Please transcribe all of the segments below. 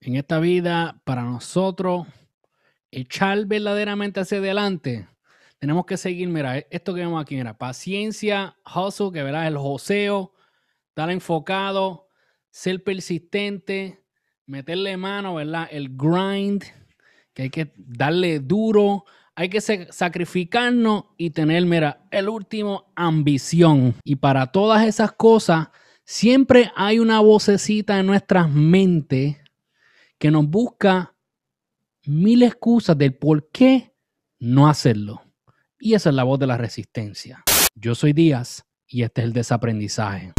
en esta vida, para nosotros echar verdaderamente hacia adelante, tenemos que seguir, mira, e-, esto que vemos aquí, mira, paciencia, hustle, que verás el joseo, estar enfocado, ser persistente, meterle mano, ¿verdad? El grind, que hay que darle duro, hay que sacrificarnos y tener, mira, el último ambición. Y para todas esas cosas, siempre hay una vocecita en nuestras mentes que nos busca mil excusas del por qué no hacerlo. Y esa es la voz de la resistencia. Yo soy Díaz y este es el desaprendizaje.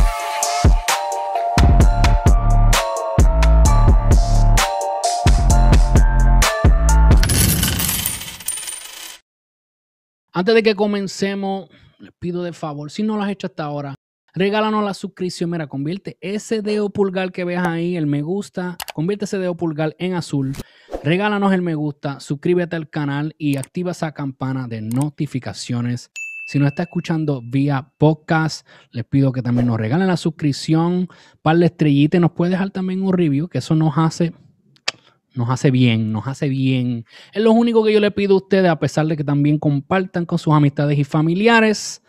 Antes de que comencemos, les pido de favor, si no lo has hecho hasta ahora, Regálanos la suscripción. Mira, convierte ese dedo pulgar que ves ahí, el me gusta, convierte ese dedo pulgar en azul. Regálanos el me gusta, suscríbete al canal y activa esa campana de notificaciones. Si nos está escuchando vía podcast, les pido que también nos regalen la suscripción para la estrellita nos puede dejar también un review, que eso nos hace nos hace bien, nos hace bien. Es lo único que yo le pido a ustedes, a pesar de que también compartan con sus amistades y familiares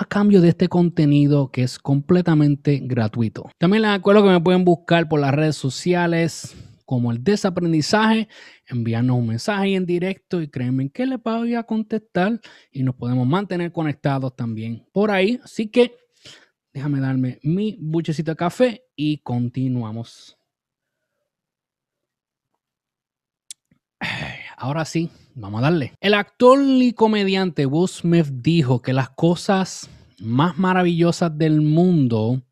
a cambio de este contenido que es completamente gratuito. También les acuerdo que me pueden buscar por las redes sociales como el desaprendizaje, enviarnos un mensaje en directo y créanme que les voy a contestar y nos podemos mantener conectados también por ahí. Así que déjame darme mi buchecito de café y continuamos. ahora sí, vamos a darle. El actor y comediante Will dijo que las cosas más maravillosas del mundo,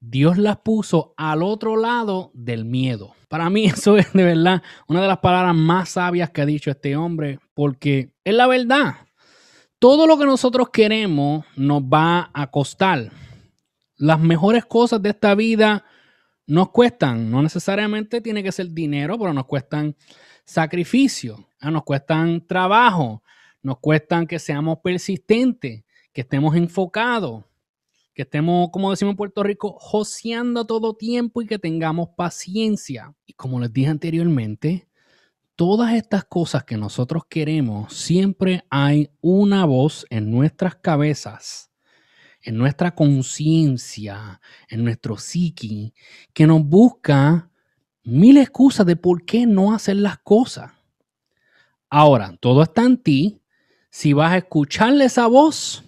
Dios las puso al otro lado del miedo. Para mí eso es de verdad una de las palabras más sabias que ha dicho este hombre, porque es la verdad. Todo lo que nosotros queremos nos va a costar. Las mejores cosas de esta vida nos cuestan, no necesariamente tiene que ser dinero, pero nos cuestan sacrificio, ah, nos cuestan trabajo, nos cuestan que seamos persistentes, que estemos enfocados, que estemos, como decimos en Puerto Rico, joseando todo tiempo y que tengamos paciencia. Y como les dije anteriormente, todas estas cosas que nosotros queremos, siempre hay una voz en nuestras cabezas en nuestra conciencia, en nuestro psiqui, que nos busca mil excusas de por qué no hacer las cosas. Ahora, todo está en ti si vas a escucharle esa voz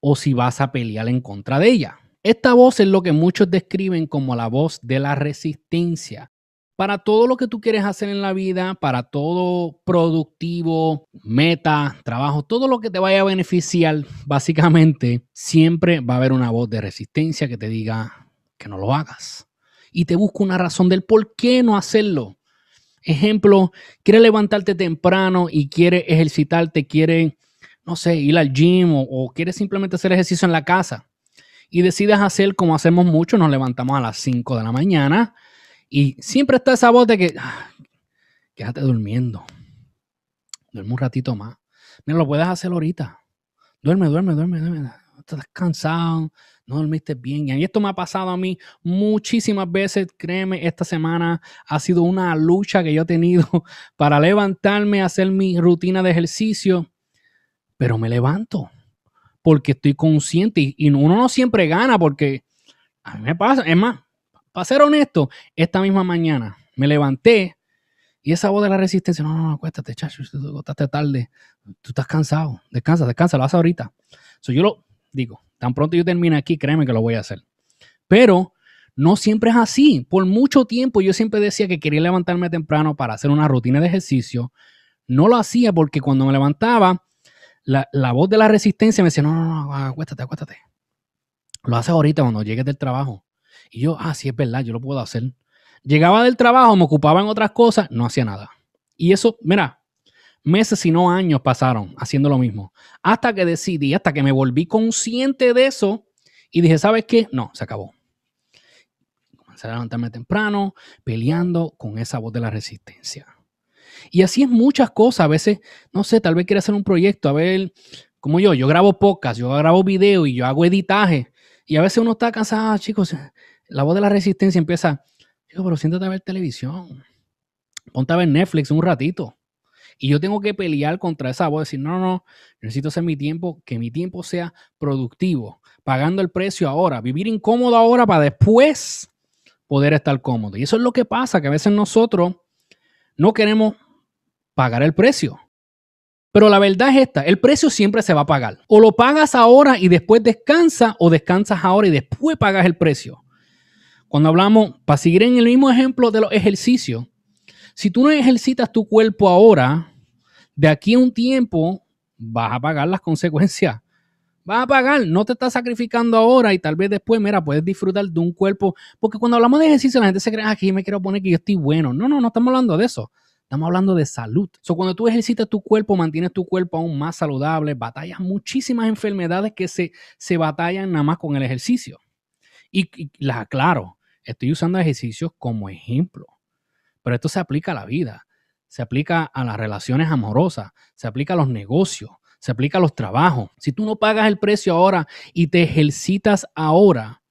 o si vas a pelear en contra de ella. Esta voz es lo que muchos describen como la voz de la resistencia, para todo lo que tú quieres hacer en la vida, para todo productivo, meta, trabajo, todo lo que te vaya a beneficiar, básicamente, siempre va a haber una voz de resistencia que te diga que no lo hagas. Y te busca una razón del por qué no hacerlo. Ejemplo, quiere levantarte temprano y quieres ejercitarte, quiere, no sé, ir al gym o, quiere simplemente hacer ejercicio en la casa. Y decides hacer como hacemos mucho, nos levantamos a las 5 de la mañana, y siempre está esa voz de que, ah, quédate durmiendo. Duerme un ratito más. Mira, lo puedes hacer ahorita. Duerme, duerme, duerme, duerme. Estás cansado, no dormiste bien. Y esto me ha pasado a mí muchísimas veces. Créeme, esta semana ha sido una lucha que yo he tenido para levantarme, hacer mi rutina de ejercicio. Pero me levanto porque estoy consciente y, y uno no siempre gana porque a mí me pasa. Es más, para ser honesto, esta misma mañana me levanté y esa voz de la resistencia, no, no, no, acuéstate, chacho, tú tarde, tú estás cansado, descansa, descansa, lo haces ahorita. So, yo lo digo, tan pronto yo termine aquí, créeme que lo voy a hacer. Pero no siempre es así. Por mucho tiempo yo siempre decía que quería levantarme temprano para hacer una rutina de ejercicio. No lo hacía porque cuando me levantaba, la, la voz de la resistencia me decía, no, no, no, acuéstate, acuéstate. Lo haces ahorita cuando llegues del trabajo. Y yo, ah, sí, es verdad, yo lo puedo hacer. Llegaba del trabajo, me ocupaba en otras cosas, no hacía nada. Y eso, mira, meses si no años pasaron haciendo lo mismo. Hasta que decidí, hasta que me volví consciente de eso y dije, ¿sabes qué? No, se acabó. Comencé a levantarme temprano, peleando con esa voz de la resistencia. Y así es muchas cosas. A veces, no sé, tal vez quiero hacer un proyecto, a ver, como yo, yo grabo pocas yo grabo video y yo hago editaje. Y a veces uno está cansado, ah, chicos, la voz de la resistencia empieza, digo, pero siéntate a ver televisión, ponte a ver Netflix un ratito. Y yo tengo que pelear contra esa voz, decir, no, no, no, necesito hacer mi tiempo, que mi tiempo sea productivo, pagando el precio ahora, vivir incómodo ahora para después poder estar cómodo. Y eso es lo que pasa, que a veces nosotros no queremos pagar el precio. Pero la verdad es esta, el precio siempre se va a pagar. O lo pagas ahora y después descansa, o descansas ahora y después pagas el precio. Cuando hablamos, para seguir en el mismo ejemplo de los ejercicios, si tú no ejercitas tu cuerpo ahora, de aquí a un tiempo vas a pagar las consecuencias. Vas a pagar, no te estás sacrificando ahora y tal vez después, mira, puedes disfrutar de un cuerpo. Porque cuando hablamos de ejercicio, la gente se cree, ah, aquí me quiero poner que yo estoy bueno. No, no, no estamos hablando de eso. Estamos hablando de salud. So, cuando tú ejercitas tu cuerpo, mantienes tu cuerpo aún más saludable, batallas muchísimas enfermedades que se, batallan nada más con el ejercicio. y las aclaro, Estoy usando ejercicios como ejemplo, pero esto se aplica a la vida, se aplica a las relaciones amorosas, se aplica a los negocios, se aplica a los trabajos. Si tú no pagas el precio ahora y te ejercitas ahora,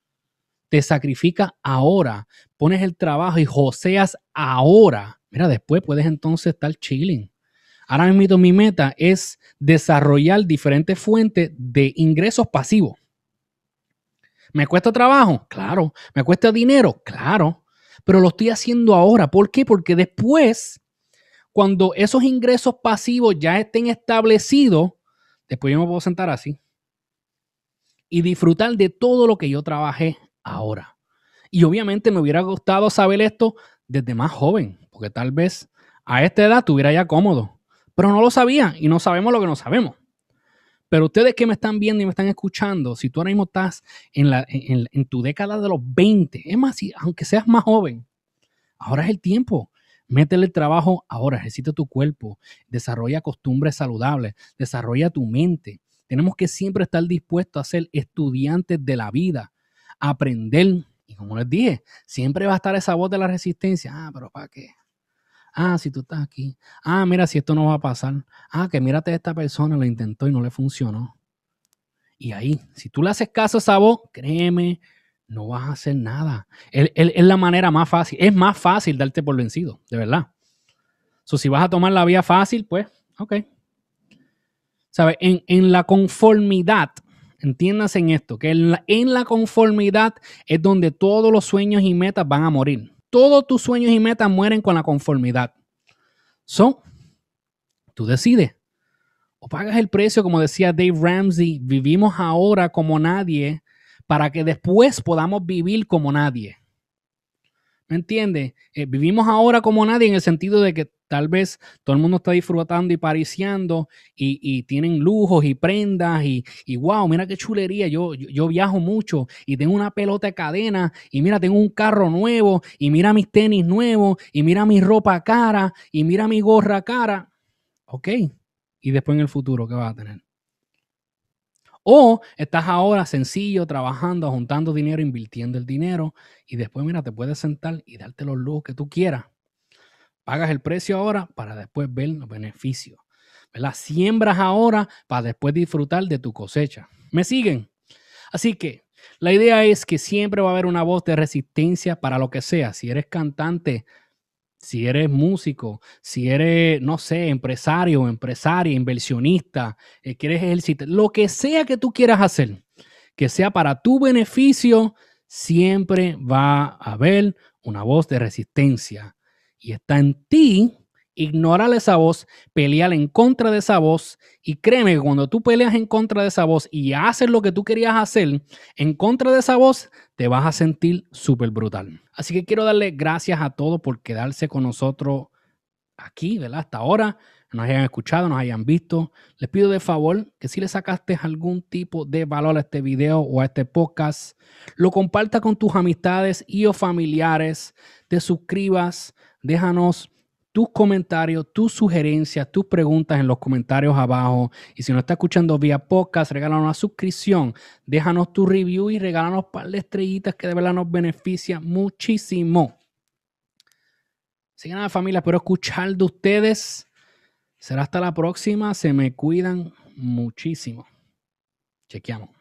te sacrificas ahora, pones el trabajo y joseas ahora, mira, después puedes entonces estar chilling. Ahora mismo mi meta es desarrollar diferentes fuentes de ingresos pasivos. ¿Me cuesta trabajo? Claro. ¿Me cuesta dinero? Claro. Pero lo estoy haciendo ahora. ¿Por qué? Porque después, cuando esos ingresos pasivos ya estén establecidos, después yo me puedo sentar así y disfrutar de todo lo que yo trabajé ahora. Y obviamente me hubiera gustado saber esto desde más joven, porque tal vez a esta edad estuviera ya cómodo, pero no lo sabía y no sabemos lo que no sabemos. Pero ustedes que me están viendo y me están escuchando, si tú ahora mismo estás en, la, en, tu década de los 20, es más, si, aunque seas más joven, ahora es el tiempo. Métele el trabajo ahora, ejercita tu cuerpo, desarrolla costumbres saludables, desarrolla tu mente. Tenemos que siempre estar dispuestos a ser estudiantes de la vida, aprender. Y como les dije, siempre va a estar esa voz de la resistencia. Ah, pero ¿para qué? Ah, si tú estás aquí. Ah, mira, si esto no va a pasar. Ah, que mírate, esta persona lo intentó y no le funcionó. Y ahí, si tú le haces caso a esa voz, créeme, no vas a hacer nada. Es, la manera más fácil. Es más fácil darte por vencido, de verdad. si vas a tomar la vía fácil, pues, ok. ¿Sabes? En, la conformidad, entiéndase en esto, que en la, en la conformidad es donde todos los sueños y metas van a morir todos tus sueños y metas mueren con la conformidad. So, tú decides. O pagas el precio, como decía Dave Ramsey, vivimos ahora como nadie para que después podamos vivir como nadie. ¿Me entiendes? Eh, vivimos ahora como nadie en el sentido de que tal vez todo el mundo está disfrutando y pariciando y, tienen lujos y prendas y, y wow, mira qué chulería, yo, yo, viajo mucho y tengo una pelota de cadena y mira, tengo un carro nuevo y mira mis tenis nuevos y mira mi ropa cara y mira mi gorra cara. Ok, y después en el futuro, ¿qué va a tener? O estás ahora sencillo, trabajando, juntando dinero, invirtiendo el dinero y después, mira, te puedes sentar y darte los lujos que tú quieras. Pagas el precio ahora para después ver los beneficios. ¿verdad? Siembras ahora para después disfrutar de tu cosecha. ¿Me siguen? Así que la idea es que siempre va a haber una voz de resistencia para lo que sea. Si eres cantante, si eres músico, si eres, no sé, empresario, empresaria, inversionista, eh, quieres ejercitar, lo que sea que tú quieras hacer, que sea para tu beneficio, siempre va a haber una voz de resistencia. Y está en ti ignorar esa voz, pelear en contra de esa voz. Y créeme que cuando tú peleas en contra de esa voz y haces lo que tú querías hacer en contra de esa voz, te vas a sentir súper brutal. Así que quiero darle gracias a todos por quedarse con nosotros aquí, ¿verdad? Hasta ahora nos hayan escuchado, nos hayan visto. Les pido de favor que si le sacaste algún tipo de valor a este video o a este podcast, lo compartas con tus amistades y o familiares, te suscribas, déjanos tus comentarios, tus sugerencias, tus preguntas en los comentarios abajo. Y si no está escuchando vía podcast, regálanos una suscripción, déjanos tu review y regálanos un par de estrellitas que de verdad nos beneficia muchísimo. Así que nada, familia, espero escuchar de ustedes. Será hasta la próxima. Se me cuidan muchísimo. Chequeamos.